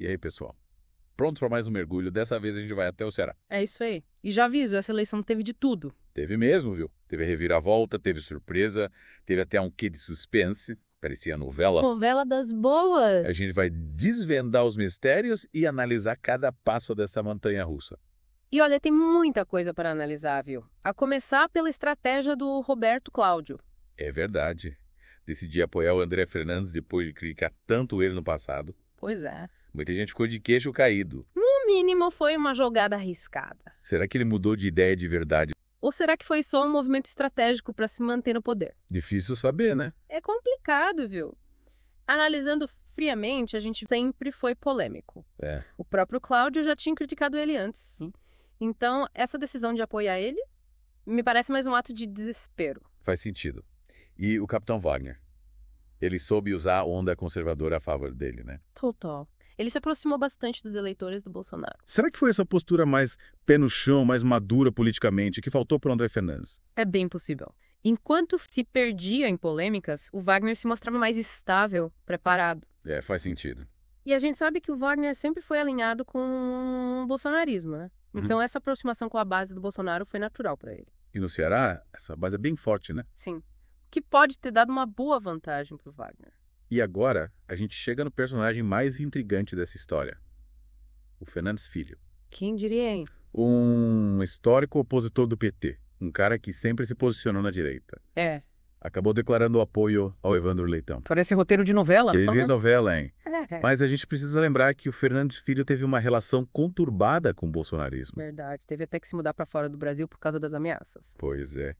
E aí, pessoal? Pronto para mais um mergulho? Dessa vez a gente vai até o Ceará. É isso aí. E já aviso, essa eleição teve de tudo. Teve mesmo, viu? Teve reviravolta, teve surpresa, teve até um quê de suspense. Parecia novela. Novela das boas! A gente vai desvendar os mistérios e analisar cada passo dessa montanha russa. E olha, tem muita coisa para analisar, viu? A começar pela estratégia do Roberto Cláudio. É verdade. Decidi apoiar o André Fernandes depois de criticar tanto ele no passado. Pois é. Muita gente ficou de queixo caído. No mínimo, foi uma jogada arriscada. Será que ele mudou de ideia de verdade? Ou será que foi só um movimento estratégico para se manter no poder? Difícil saber, né? É complicado, viu? Analisando friamente, a gente sempre foi polêmico. É. O próprio Cláudio já tinha criticado ele antes. Sim. Então, essa decisão de apoiar ele me parece mais um ato de desespero. Faz sentido. E o Capitão Wagner? Ele soube usar a onda conservadora a favor dele, né? Total. Ele se aproximou bastante dos eleitores do Bolsonaro. Será que foi essa postura mais pé no chão, mais madura politicamente, que faltou para André Fernandes? É bem possível. Enquanto se perdia em polêmicas, o Wagner se mostrava mais estável, preparado. É, faz sentido. E a gente sabe que o Wagner sempre foi alinhado com o bolsonarismo, né? Uhum. Então essa aproximação com a base do Bolsonaro foi natural para ele. E no Ceará, essa base é bem forte, né? Sim. Que pode ter dado uma boa vantagem para o Wagner. E agora a gente chega no personagem mais intrigante dessa história: o Fernandes Filho. Quem diria, hein? Um histórico opositor do PT, um cara que sempre se posicionou na direita. É. Acabou declarando o apoio ao Evandro Leitão. Parece roteiro de novela. Ele de novela, hein? É, é. Mas a gente precisa lembrar que o Fernandes Filho teve uma relação conturbada com o bolsonarismo. Verdade, teve até que se mudar para fora do Brasil por causa das ameaças. Pois é.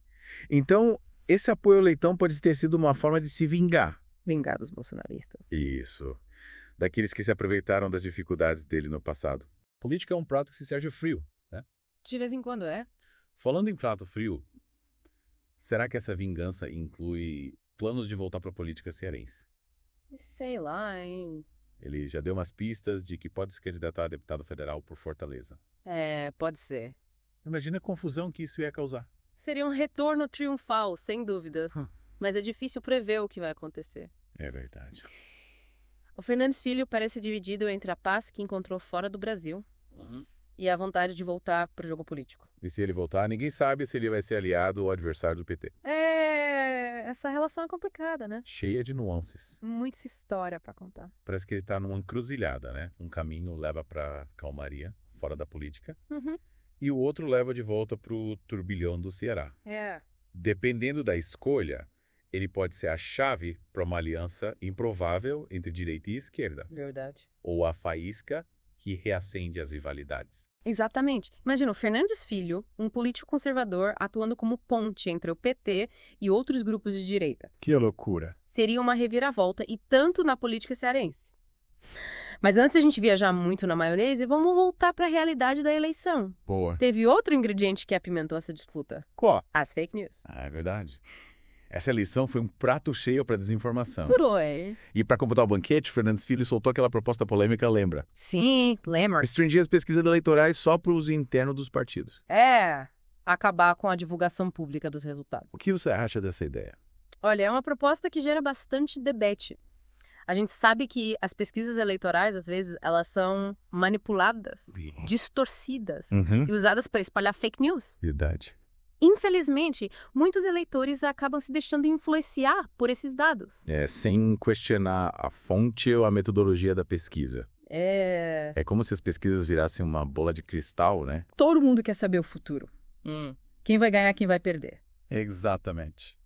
Então, esse apoio ao Leitão pode ter sido uma forma de se vingar vingar dos bolsonaristas. Isso. Daqueles que se aproveitaram das dificuldades dele no passado. Política é um prato que se serve frio, né? De vez em quando é. Falando em prato frio, será que essa vingança inclui planos de voltar para a política cearense? Sei lá, hein? Ele já deu umas pistas de que pode se candidatar a deputado federal por Fortaleza. É, pode ser. Imagina a confusão que isso ia causar. Seria um retorno triunfal, sem dúvidas. Hum. Mas é difícil prever o que vai acontecer. É verdade. O Fernandes Filho parece dividido entre a paz que encontrou fora do Brasil uhum. e a vontade de voltar para o jogo político. E se ele voltar, ninguém sabe se ele vai ser aliado ou adversário do PT. É, essa relação é complicada, né? Cheia de nuances. Muita história para contar. Parece que ele está numa encruzilhada, né? Um caminho leva para calmaria, fora da política, uhum. e o outro leva de volta para o turbilhão do Ceará. É. Dependendo da escolha, ele pode ser a chave para uma aliança improvável entre direita e esquerda. Verdade. Ou a faísca que reacende as rivalidades. Exatamente. Imagina o Fernandes Filho, um político conservador, atuando como ponte entre o PT e outros grupos de direita. Que loucura. Seria uma reviravolta, e tanto na política cearense. Mas antes a gente viajar muito na maionese, vamos voltar para a realidade da eleição. Boa. Teve outro ingrediente que apimentou essa disputa. Qual? As fake news. Ah, é verdade. Essa eleição foi um prato cheio para desinformação. Foi. E para completar o banquete, Fernandes Filho soltou aquela proposta polêmica, lembra? Sim, lembra. Restringir as pesquisas eleitorais só para o uso interno dos partidos. É, acabar com a divulgação pública dos resultados. O que você acha dessa ideia? Olha, é uma proposta que gera bastante debate. A gente sabe que as pesquisas eleitorais, às vezes, elas são manipuladas, Sim. distorcidas uhum. e usadas para espalhar fake news. Verdade. Infelizmente, muitos eleitores acabam se deixando influenciar por esses dados. É, sem questionar a fonte ou a metodologia da pesquisa. É. É como se as pesquisas virassem uma bola de cristal, né? Todo mundo quer saber o futuro. Hum. Quem vai ganhar, quem vai perder. Exatamente.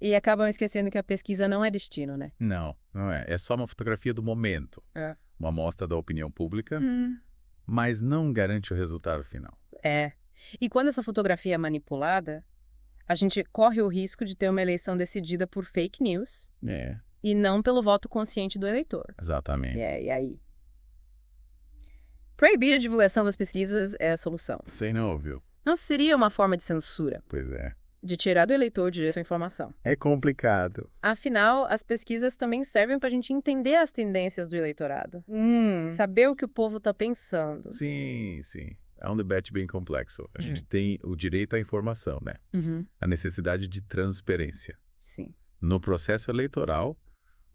E acabam esquecendo que a pesquisa não é destino, né? Não, não é. É só uma fotografia do momento. É. Uma amostra da opinião pública, hum. mas não garante o resultado final. É. E quando essa fotografia é manipulada, a gente corre o risco de ter uma eleição decidida por fake news é. e não pelo voto consciente do eleitor. Exatamente. É, e aí? Proibir a divulgação das pesquisas é a solução. Sei não, viu? Não seria uma forma de censura. Pois é. De tirar do eleitor o direito à informação. É complicado. Afinal, as pesquisas também servem para a gente entender as tendências do eleitorado. Hum. Saber o que o povo está pensando. Sim, sim é um debate bem complexo. A é. gente uhum. tem o direito à informação, né? Uhum. A necessidade de transparência. Sim. No processo eleitoral,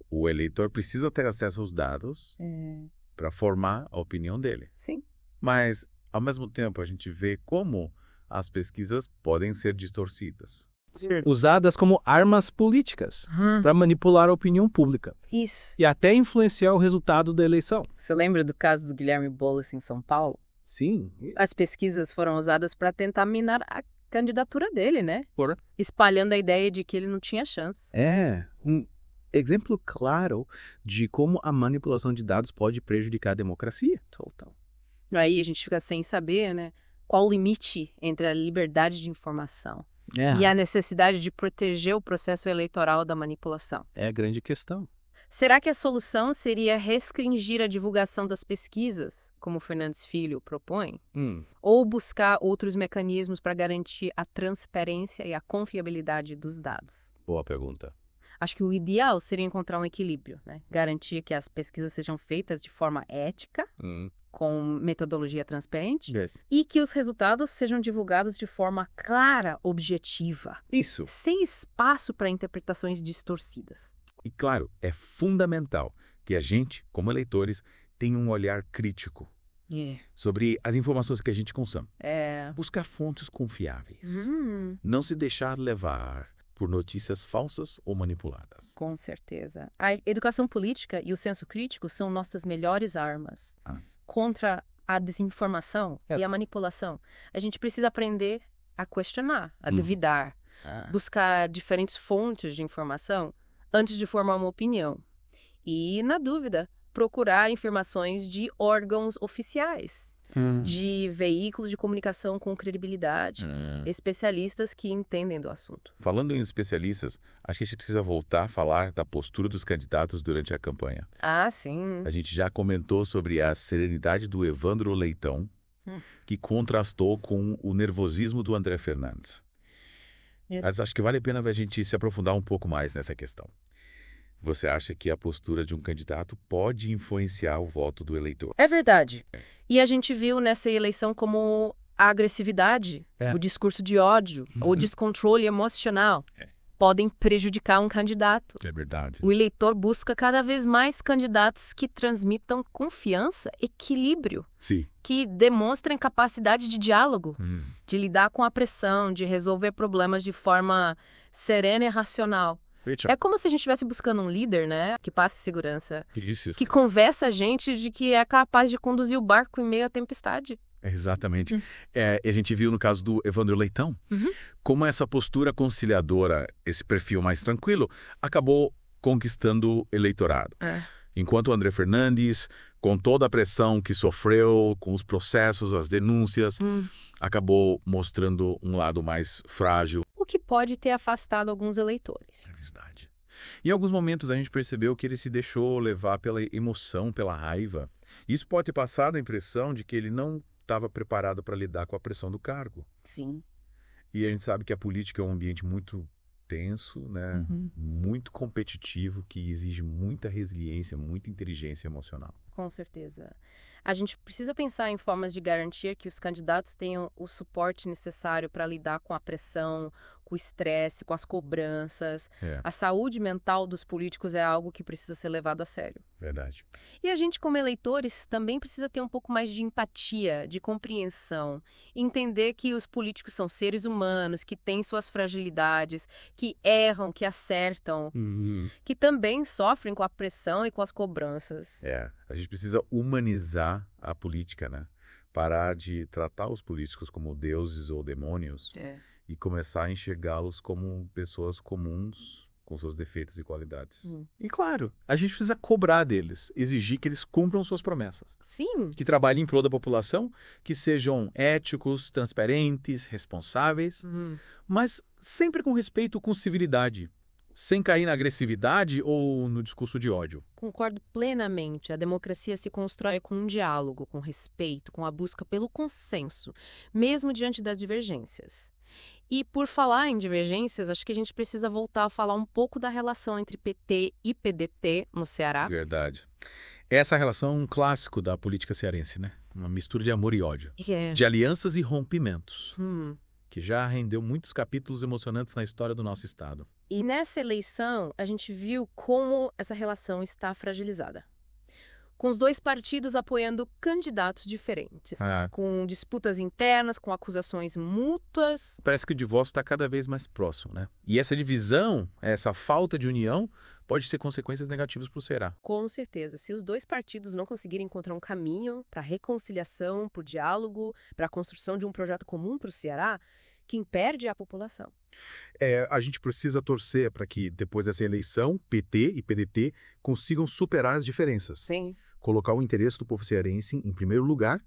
o eleitor precisa ter acesso aos dados é. para formar a opinião dele. Sim. Mas, ao mesmo tempo, a gente vê como as pesquisas podem ser distorcidas. Usadas como armas políticas ah. para manipular a opinião pública. Isso. E até influenciar o resultado da eleição. Você lembra do caso do Guilherme Boulos em São Paulo? Sim. As pesquisas foram usadas para tentar minar a candidatura dele, né? Por... Espalhando a ideia de que ele não tinha chance. É, um exemplo claro de como a manipulação de dados pode prejudicar a democracia. Total. Aí a gente fica sem saber, né? Qual o limite entre a liberdade de informação é. e a necessidade de proteger o processo eleitoral da manipulação? É a grande questão. Será que a solução seria restringir a divulgação das pesquisas, como Fernandes Filho propõe? Hum. Ou buscar outros mecanismos para garantir a transparência e a confiabilidade dos dados? Boa pergunta. Acho que o ideal seria encontrar um equilíbrio, né? Garantir que as pesquisas sejam feitas de forma ética, hum. com metodologia transparente, yes. e que os resultados sejam divulgados de forma clara, objetiva. Isso. Sem espaço para interpretações distorcidas. E claro, é fundamental que a gente, como eleitores, tenha um olhar crítico yeah. É. sobre as informações que a gente consome. É... Buscar fontes confiáveis. Uhum. Não se deixar levar por notícias falsas ou manipuladas. Com certeza. A educação política e o senso crítico são nossas melhores armas ah. contra a desinformação é. e a manipulação. A gente precisa aprender a questionar, a uhum. duvidar, ah. buscar diferentes fontes de informação antes de formar uma opinião. E, na dúvida, procurar informações de órgãos oficiais, hum. de veículos de comunicação com credibilidade, é. especialistas que entendem do assunto. Falando em especialistas, acho que a gente precisa voltar a falar da postura dos candidatos durante a campanha. Ah, sim. A gente já comentou sobre a serenidade do Evandro Leitão, hum. que contrastou com o nervosismo do André Fernandes. É. Mas acho que vale a pena a gente se aprofundar um pouco mais nessa questão. Você acha que a postura de um candidato pode influenciar o voto do eleitor? É verdade. É. E a gente viu nessa eleição como a agressividade, é. o discurso de ódio, uhum. o descontrole emocional. É podem prejudicar um candidato. É verdade. O eleitor busca cada vez mais candidatos que transmitam confiança, equilíbrio, Sim. que demonstrem capacidade de diálogo, hum. de lidar com a pressão, de resolver problemas de forma serena e racional. É como se a gente estivesse buscando um líder, né? Que passe segurança. Isso. Que conversa a gente de que é capaz de conduzir o barco em meio à tempestade. Exatamente. Uhum. É, a gente viu no caso do Evandro Leitão uhum. como essa postura conciliadora, esse perfil mais tranquilo, acabou conquistando eleitorado. É. Enquanto o André Fernandes, com toda a pressão que sofreu, com os processos, as denúncias, uhum. acabou mostrando um lado mais frágil. O que pode ter afastado alguns eleitores. É verdade. Em alguns momentos a gente percebeu que ele se deixou levar pela emoção, pela raiva. Isso pode ter passado a impressão de que ele não estava preparado para lidar com a pressão do cargo. Sim. E a gente sabe que a política é um ambiente muito tenso, né? Uhum. Muito competitivo, que exige muita resiliência, muita inteligência emocional. Com certeza a gente precisa pensar em formas de garantir que os candidatos tenham o suporte necessário para lidar com a pressão, com o estresse, com as cobranças. É. A saúde mental dos políticos é algo que precisa ser levado a sério. Verdade. E a gente, como eleitores, também precisa ter um pouco mais de empatia, de compreensão, entender que os políticos são seres humanos, que têm suas fragilidades, que erram, que acertam, uhum. que também sofrem com a pressão e com as cobranças. É, a gente precisa humanizar a política, né? Parar de tratar os políticos como deuses ou demônios é. e começar a enxergá-los como pessoas comuns com seus defeitos e qualidades. Hum. E claro, a gente precisa cobrar deles, exigir que eles cumpram suas promessas. Sim. Que trabalhem em prol da população, que sejam éticos, transparentes, responsáveis, hum. mas sempre com respeito, com civilidade sem cair na agressividade ou no discurso de ódio. Concordo plenamente. A democracia se constrói com um diálogo, com respeito, com a busca pelo consenso, mesmo diante das divergências. E por falar em divergências, acho que a gente precisa voltar a falar um pouco da relação entre PT e PDT no Ceará. Verdade. Essa relação é um clássico da política cearense, né? Uma mistura de amor e ódio, é. de alianças e rompimentos. Hum que já rendeu muitos capítulos emocionantes na história do nosso Estado. E nessa eleição, a gente viu como essa relação está fragilizada. Com os dois partidos apoiando candidatos diferentes, ah. com disputas internas, com acusações mútuas. Parece que o divórcio está cada vez mais próximo, né? E essa divisão, essa falta de união, pode ter consequências negativas para o Ceará. Com certeza. Se os dois partidos não conseguirem encontrar um caminho para reconciliação, para o diálogo, para a construção de um projeto comum para o Ceará, quem perde é a população. É, a gente precisa torcer para que, depois dessa eleição, PT e PDT consigam superar as diferenças. Sim. Colocar o interesse do povo cearense em primeiro lugar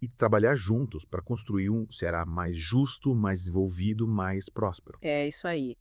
e trabalhar juntos para construir um Ceará mais justo, mais envolvido, mais próspero. É isso aí.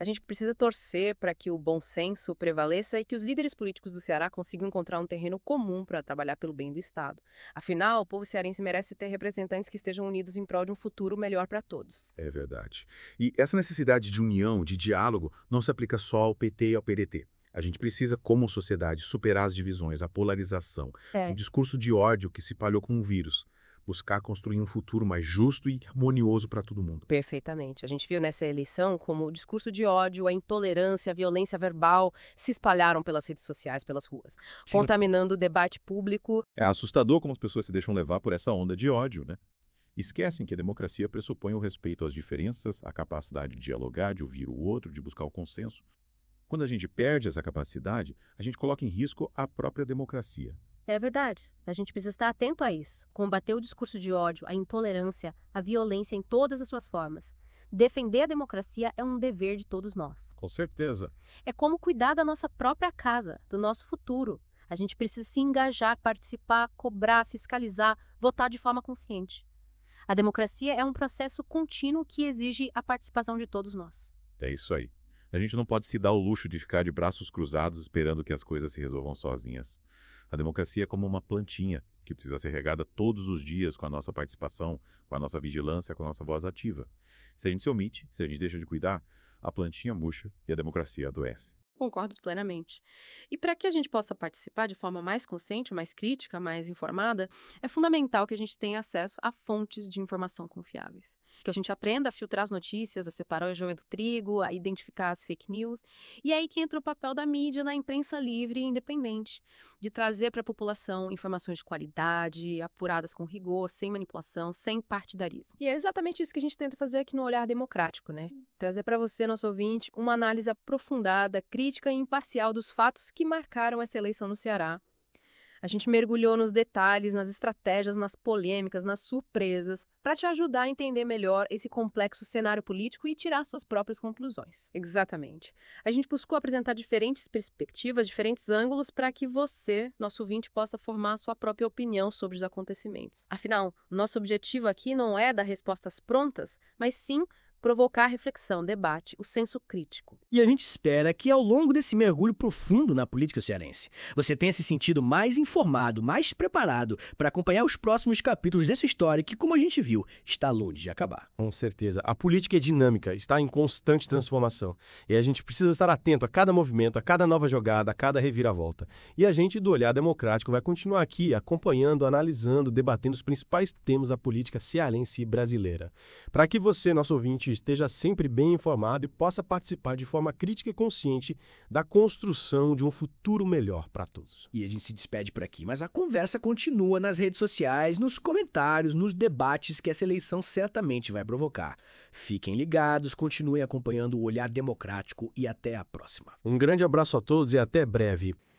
A gente precisa torcer para que o bom senso prevaleça e que os líderes políticos do Ceará consigam encontrar um terreno comum para trabalhar pelo bem do Estado. Afinal, o povo cearense merece ter representantes que estejam unidos em prol de um futuro melhor para todos. É verdade. E essa necessidade de união, de diálogo, não se aplica só ao PT e ao PDT. A gente precisa, como sociedade, superar as divisões, a polarização, é. o discurso de ódio que se espalhou como um vírus buscar construir um futuro mais justo e harmonioso para todo mundo. Perfeitamente. A gente viu nessa eleição como o discurso de ódio, a intolerância, a violência verbal se espalharam pelas redes sociais, pelas ruas, contaminando o debate público. É assustador como as pessoas se deixam levar por essa onda de ódio, né? Esquecem que a democracia pressupõe o respeito às diferenças, a capacidade de dialogar, de ouvir o outro, de buscar o consenso. Quando a gente perde essa capacidade, a gente coloca em risco a própria democracia. É verdade. A gente precisa estar atento a isso. Combater o discurso de ódio, a intolerância, a violência em todas as suas formas. Defender a democracia é um dever de todos nós. Com certeza. É como cuidar da nossa própria casa, do nosso futuro. A gente precisa se engajar, participar, cobrar, fiscalizar, votar de forma consciente. A democracia é um processo contínuo que exige a participação de todos nós. É isso aí. A gente não pode se dar o luxo de ficar de braços cruzados esperando que as coisas se resolvam sozinhas. A democracia é como uma plantinha que precisa ser regada todos os dias com a nossa participação, com a nossa vigilância, com a nossa voz ativa. Se a gente se omite, se a gente deixa de cuidar, a plantinha murcha e a democracia adoece. Concordo plenamente. E para que a gente possa participar de forma mais consciente, mais crítica, mais informada, é fundamental que a gente tenha acesso a fontes de informação confiáveis que a gente aprenda a filtrar as notícias, a separar o joio do trigo, a identificar as fake news. E é aí que entra o papel da mídia na imprensa livre e independente, de trazer para a população informações de qualidade, apuradas com rigor, sem manipulação, sem partidarismo. E é exatamente isso que a gente tenta fazer aqui no Olhar Democrático, né? Trazer para você, nosso ouvinte, uma análise aprofundada, crítica e imparcial dos fatos que marcaram essa eleição no Ceará a gente mergulhou nos detalhes, nas estratégias, nas polêmicas, nas surpresas, para te ajudar a entender melhor esse complexo cenário político e tirar suas próprias conclusões. Exatamente. A gente buscou apresentar diferentes perspectivas, diferentes ângulos, para que você, nosso ouvinte, possa formar a sua própria opinião sobre os acontecimentos. Afinal, nosso objetivo aqui não é dar respostas prontas, mas sim provocar reflexão, debate, o senso crítico. E a gente espera que, ao longo desse mergulho profundo na política cearense, você tenha se sentido mais informado, mais preparado para acompanhar os próximos capítulos dessa história que, como a gente viu, está longe de acabar. Com certeza. A política é dinâmica, está em constante transformação. E a gente precisa estar atento a cada movimento, a cada nova jogada, a cada reviravolta. E a gente, do Olhar Democrático, vai continuar aqui acompanhando, analisando, debatendo os principais temas da política cearense e brasileira. Para que você, nosso ouvinte, ouvinte esteja sempre bem informado e possa participar de forma crítica e consciente da construção de um futuro melhor para todos. E a gente se despede por aqui, mas a conversa continua nas redes sociais, nos comentários, nos debates que essa eleição certamente vai provocar. Fiquem ligados, continuem acompanhando o Olhar Democrático e até a próxima. Um grande abraço a todos e até breve.